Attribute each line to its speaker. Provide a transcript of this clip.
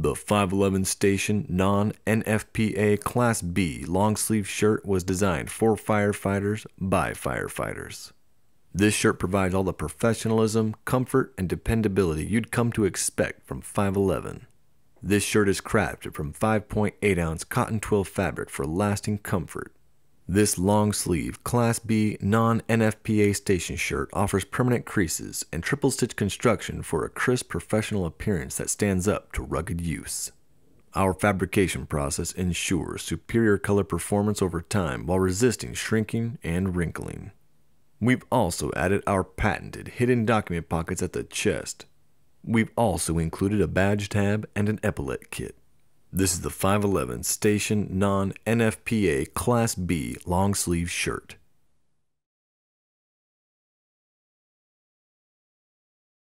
Speaker 1: The 511 Station non NFPA Class B long sleeve shirt was designed for firefighters by firefighters. This shirt provides all the professionalism, comfort, and dependability you'd come to expect from 511. This shirt is crafted from 5.8 ounce cotton twill fabric for lasting comfort. This long sleeve Class B non-NFPA station shirt offers permanent creases and triple stitch construction for a crisp professional appearance that stands up to rugged use. Our fabrication process ensures superior color performance over time while resisting shrinking and wrinkling. We've also added our patented hidden document pockets at the chest. We've also included a badge tab and an epaulette kit. This is the 511 Station Non NFPA Class B long sleeve shirt.